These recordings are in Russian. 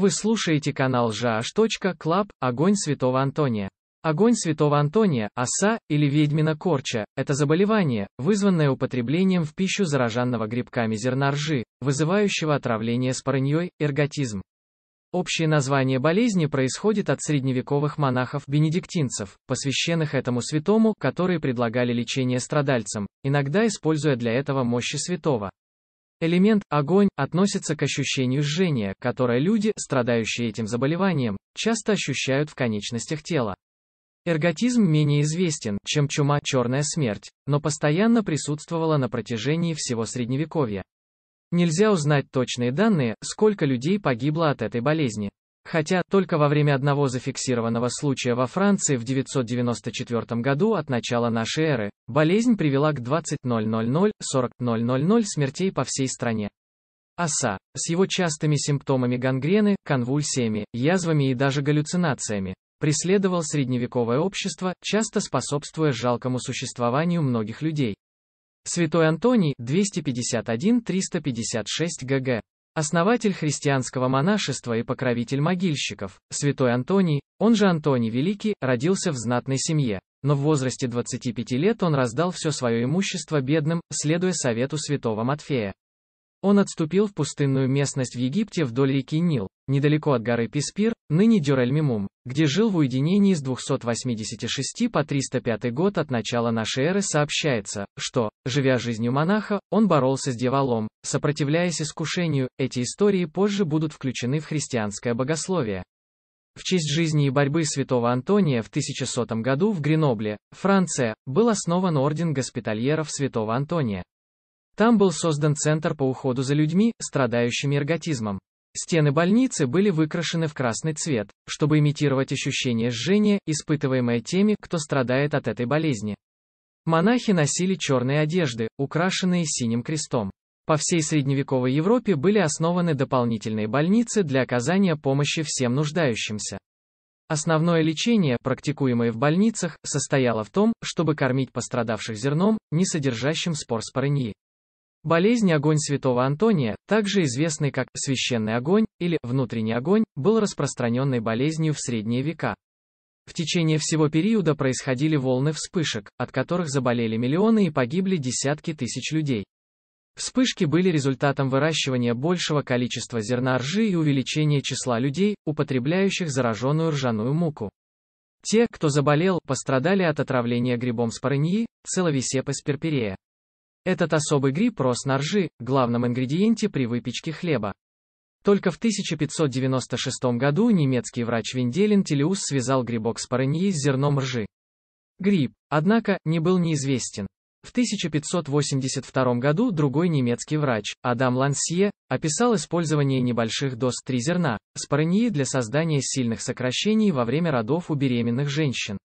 Вы слушаете канал жаш.клаб «Огонь Святого Антония». Огонь Святого Антония, оса, или ведьмина корча, это заболевание, вызванное употреблением в пищу зараженного грибками зерна ржи, вызывающего отравление спорыньей, эрготизм. Общее название болезни происходит от средневековых монахов-бенедиктинцев, посвященных этому святому, которые предлагали лечение страдальцам, иногда используя для этого мощи святого. Элемент «огонь» относится к ощущению жжения, которое люди, страдающие этим заболеванием, часто ощущают в конечностях тела. Эрготизм менее известен, чем чума «черная смерть», но постоянно присутствовала на протяжении всего Средневековья. Нельзя узнать точные данные, сколько людей погибло от этой болезни. Хотя, только во время одного зафиксированного случая во Франции в 994 году от начала нашей эры, болезнь привела к 20.000, 40.000 смертей по всей стране. Оса, с его частыми симптомами гангрены, конвульсиями, язвами и даже галлюцинациями, преследовал средневековое общество, часто способствуя жалкому существованию многих людей. Святой Антоний, 251-356 г.г. Основатель христианского монашества и покровитель могильщиков, святой Антоний, он же Антоний Великий, родился в знатной семье, но в возрасте 25 лет он раздал все свое имущество бедным, следуя совету святого Матфея. Он отступил в пустынную местность в Египте вдоль реки Нил, недалеко от горы Писпир, ныне Дюрель-Мимум, где жил в уединении с 286 по 305 год от начала нашей эры сообщается, что, живя жизнью монаха, он боролся с дьяволом, сопротивляясь искушению, эти истории позже будут включены в христианское богословие. В честь жизни и борьбы святого Антония в 1100 году в Гренобле, Франция, был основан орден госпитальеров святого Антония. Там был создан Центр по уходу за людьми, страдающими эрготизмом. Стены больницы были выкрашены в красный цвет, чтобы имитировать ощущение жжения, испытываемое теми, кто страдает от этой болезни. Монахи носили черные одежды, украшенные синим крестом. По всей средневековой Европе были основаны дополнительные больницы для оказания помощи всем нуждающимся. Основное лечение, практикуемое в больницах, состояло в том, чтобы кормить пострадавших зерном, не содержащим спор спорыньи. Болезнь огонь святого Антония, также известный как «священный огонь» или «внутренний огонь», был распространенной болезнью в средние века. В течение всего периода происходили волны вспышек, от которых заболели миллионы и погибли десятки тысяч людей. Вспышки были результатом выращивания большего количества зерна ржи и увеличения числа людей, употребляющих зараженную ржаную муку. Те, кто заболел, пострадали от отравления грибом спорыньи, целовисепа сперперея. Этот особый гриб рос на ржи, главном ингредиенте при выпечке хлеба. Только в 1596 году немецкий врач Венделин Телеус связал грибок с парыньей с зерном ржи. Гриб, однако, не был неизвестен. В 1582 году другой немецкий врач, Адам Лансье, описал использование небольших доз три зерна, спорыньи для создания сильных сокращений во время родов у беременных женщин.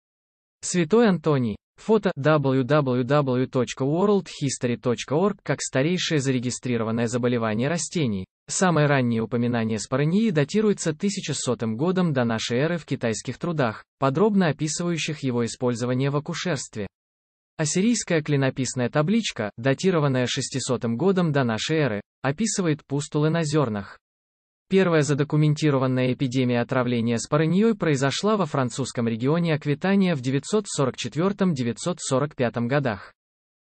Святой Антоний. Фото www.worldhistory.org как старейшее зарегистрированное заболевание растений. Самое раннее упоминание спорынии датируется 1100 годом до нашей эры в китайских трудах, подробно описывающих его использование в акушерстве. Ассирийская клинописная табличка, датированная 600 годом до нашей эры, описывает пустулы на зернах. Первая задокументированная эпидемия отравления спорыньей произошла во французском регионе Аквитания в 944-945 годах.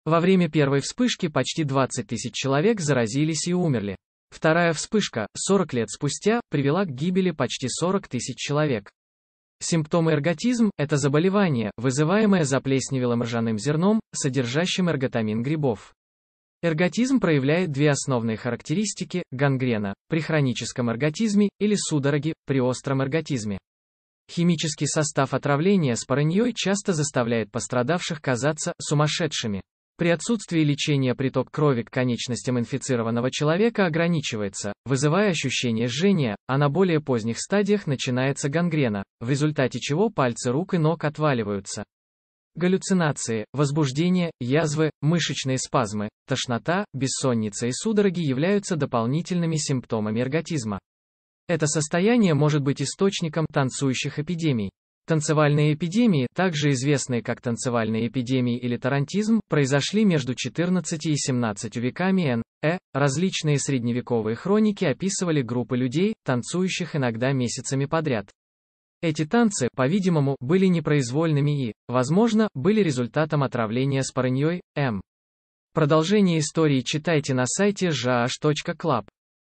Во время первой вспышки почти 20 тысяч человек заразились и умерли. Вторая вспышка, 40 лет спустя, привела к гибели почти 40 тысяч человек. Симптомы эрготизм – это заболевание, вызываемое заплесневелым ржаным зерном, содержащим эрготамин грибов. Эрготизм проявляет две основные характеристики – гангрена, при хроническом эрготизме, или судороги, при остром эрготизме. Химический состав отравления с спорыньей часто заставляет пострадавших казаться сумасшедшими. При отсутствии лечения приток крови к конечностям инфицированного человека ограничивается, вызывая ощущение жжения, а на более поздних стадиях начинается гангрена, в результате чего пальцы рук и ног отваливаются. Галлюцинации, возбуждение, язвы, мышечные спазмы, тошнота, бессонница и судороги являются дополнительными симптомами эрготизма. Это состояние может быть источником танцующих эпидемий. Танцевальные эпидемии, также известные как танцевальные эпидемии или тарантизм, произошли между 14 и 17 веками Н.Э. Различные средневековые хроники описывали группы людей, танцующих иногда месяцами подряд. Эти танцы, по-видимому, были непроизвольными и, возможно, были результатом отравления с параньей, М. Продолжение истории читайте на сайте jh.club.